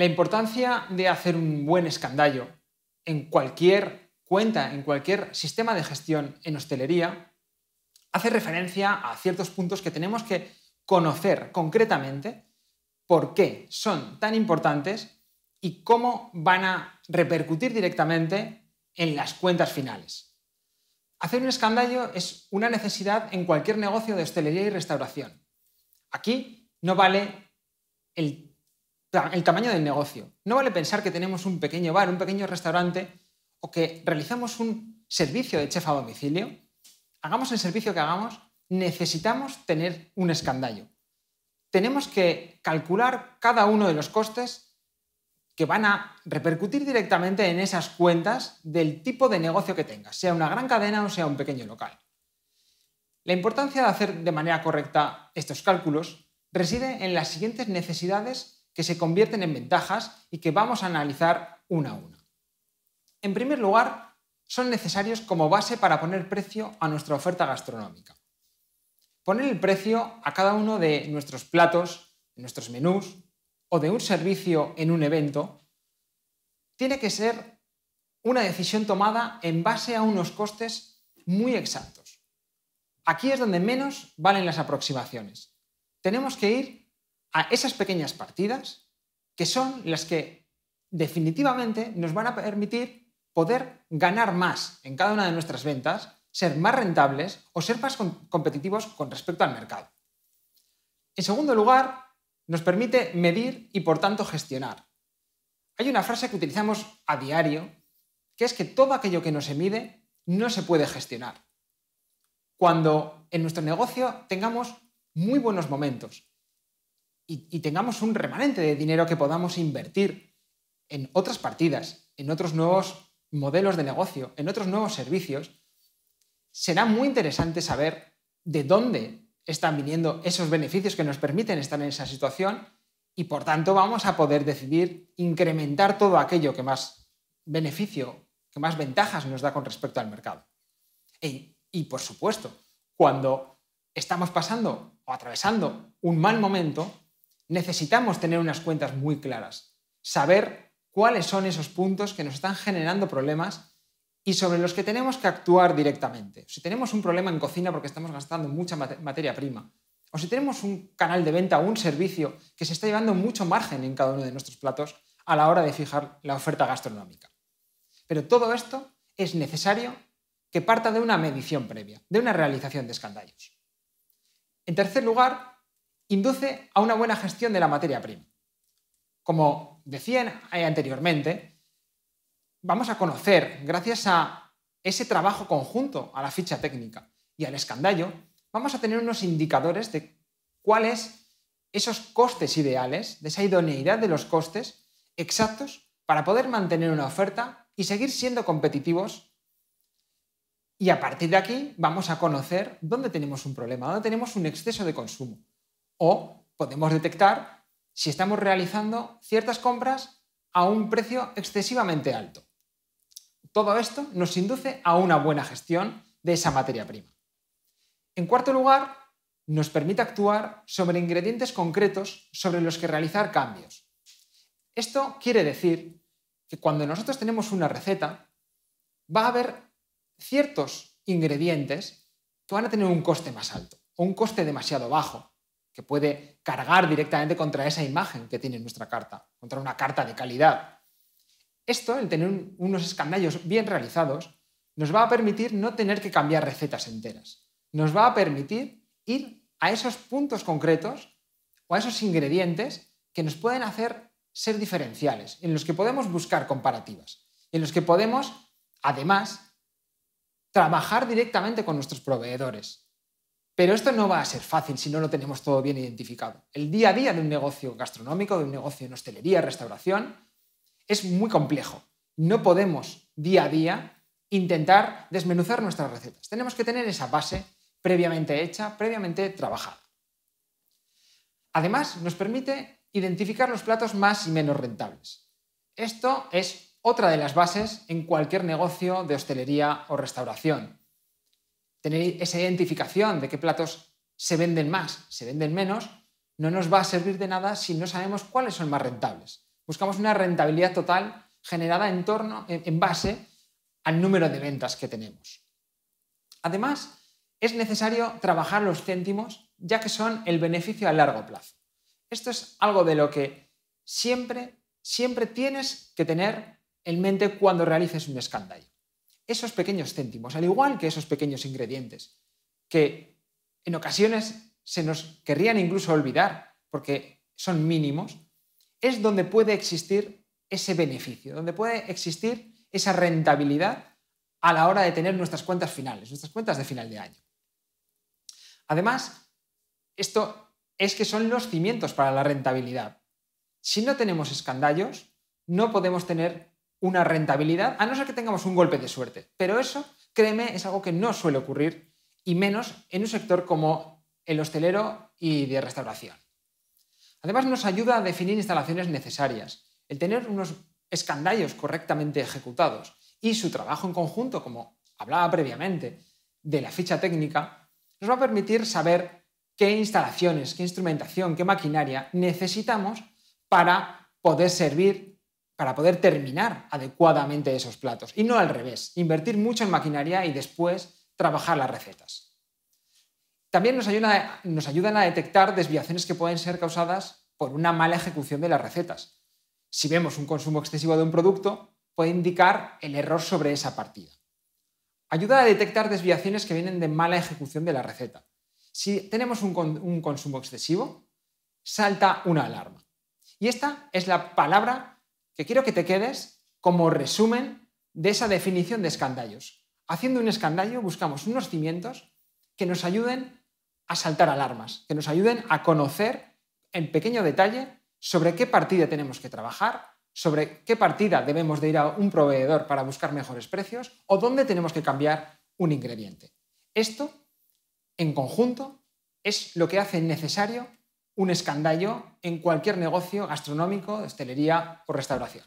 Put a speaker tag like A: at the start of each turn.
A: La importancia de hacer un buen escandallo en cualquier cuenta, en cualquier sistema de gestión en hostelería, hace referencia a ciertos puntos que tenemos que conocer concretamente por qué son tan importantes y cómo van a repercutir directamente en las cuentas finales. Hacer un escandallo es una necesidad en cualquier negocio de hostelería y restauración. Aquí no vale el el tamaño del negocio. No vale pensar que tenemos un pequeño bar, un pequeño restaurante o que realizamos un servicio de chef a domicilio. Hagamos el servicio que hagamos, necesitamos tener un escandallo. Tenemos que calcular cada uno de los costes que van a repercutir directamente en esas cuentas del tipo de negocio que tengas, sea una gran cadena o sea un pequeño local. La importancia de hacer de manera correcta estos cálculos reside en las siguientes necesidades que se convierten en ventajas y que vamos a analizar una a una. En primer lugar, son necesarios como base para poner precio a nuestra oferta gastronómica. Poner el precio a cada uno de nuestros platos, nuestros menús o de un servicio en un evento tiene que ser una decisión tomada en base a unos costes muy exactos. Aquí es donde menos valen las aproximaciones. Tenemos que ir a esas pequeñas partidas que son las que definitivamente nos van a permitir poder ganar más en cada una de nuestras ventas, ser más rentables o ser más competitivos con respecto al mercado. En segundo lugar, nos permite medir y por tanto gestionar. Hay una frase que utilizamos a diario, que es que todo aquello que no se mide no se puede gestionar. Cuando en nuestro negocio tengamos muy buenos momentos, y, tengamos un remanente de dinero que podamos invertir en otras partidas, en otros nuevos modelos de negocio, en otros nuevos servicios, será muy interesante saber de dónde están viniendo esos beneficios que nos permiten estar en esa situación y por tanto vamos a poder decidir incrementar todo aquello que más beneficio, que más ventajas nos da con respecto al mercado. E, y por supuesto, cuando estamos pasando o atravesando un mal momento, necesitamos tener unas cuentas muy claras, saber cuáles son esos puntos que nos están generando problemas y sobre los que tenemos que actuar directamente. Si tenemos un problema en cocina porque estamos gastando mucha materia prima, o si tenemos un canal de venta o un servicio que se está llevando mucho margen en cada uno de nuestros platos a la hora de fijar la oferta gastronómica. Pero todo esto es necesario que parta de una medición previa, de una realización de escandallos. En tercer lugar, induce a una buena gestión de la materia prima. Como decían eh, anteriormente, vamos a conocer, gracias a ese trabajo conjunto, a la ficha técnica y al escandallo, vamos a tener unos indicadores de cuáles esos costes ideales, de esa idoneidad de los costes exactos para poder mantener una oferta y seguir siendo competitivos. Y a partir de aquí vamos a conocer dónde tenemos un problema, dónde tenemos un exceso de consumo o podemos detectar si estamos realizando ciertas compras a un precio excesivamente alto. Todo esto nos induce a una buena gestión de esa materia prima. En cuarto lugar, nos permite actuar sobre ingredientes concretos sobre los que realizar cambios. Esto quiere decir que cuando nosotros tenemos una receta, va a haber ciertos ingredientes que van a tener un coste más alto o un coste demasiado bajo puede cargar directamente contra esa imagen que tiene nuestra carta, contra una carta de calidad. Esto, el tener unos escandallos bien realizados, nos va a permitir no tener que cambiar recetas enteras. Nos va a permitir ir a esos puntos concretos o a esos ingredientes que nos pueden hacer ser diferenciales, en los que podemos buscar comparativas, en los que podemos, además, trabajar directamente con nuestros proveedores, pero esto no va a ser fácil si no lo tenemos todo bien identificado. El día a día de un negocio gastronómico, de un negocio en hostelería, restauración, es muy complejo. No podemos día a día intentar desmenuzar nuestras recetas. Tenemos que tener esa base previamente hecha, previamente trabajada. Además, nos permite identificar los platos más y menos rentables. Esto es otra de las bases en cualquier negocio de hostelería o restauración tener esa identificación de qué platos se venden más, se venden menos, no nos va a servir de nada si no sabemos cuáles son más rentables. Buscamos una rentabilidad total generada en torno, en base al número de ventas que tenemos. Además, es necesario trabajar los céntimos ya que son el beneficio a largo plazo. Esto es algo de lo que siempre, siempre tienes que tener en mente cuando realices un escándalo esos pequeños céntimos, al igual que esos pequeños ingredientes, que en ocasiones se nos querrían incluso olvidar, porque son mínimos, es donde puede existir ese beneficio, donde puede existir esa rentabilidad a la hora de tener nuestras cuentas finales, nuestras cuentas de final de año. Además, esto es que son los cimientos para la rentabilidad. Si no tenemos escandallos, no podemos tener una rentabilidad, a no ser que tengamos un golpe de suerte. Pero eso, créeme, es algo que no suele ocurrir, y menos en un sector como el hostelero y de restauración. Además, nos ayuda a definir instalaciones necesarias, el tener unos escandallos correctamente ejecutados y su trabajo en conjunto, como hablaba previamente, de la ficha técnica, nos va a permitir saber qué instalaciones, qué instrumentación, qué maquinaria necesitamos para poder servir para poder terminar adecuadamente esos platos. Y no al revés, invertir mucho en maquinaria y después trabajar las recetas. También nos, ayudan a detectar desviaciones que pueden ser causadas por una mala ejecución de las recetas. Si vemos un consumo excesivo de un producto, puede indicar el error sobre esa partida. Ayuda a detectar desviaciones que vienen de mala ejecución de la receta. Si tenemos un consumo excesivo, salta una alarma. Y esta es la palabra que quiero que te quedes como resumen de esa definición de escandallos. Haciendo un escandallo buscamos unos cimientos que nos ayuden a saltar alarmas, que nos ayuden a conocer en pequeño detalle sobre qué partida tenemos que trabajar, sobre qué partida debemos de ir a un proveedor para buscar mejores precios o dónde tenemos que cambiar un ingrediente. Esto, en conjunto, es lo que hace necesario un escandallo en cualquier negocio gastronómico, de hostelería o restauración.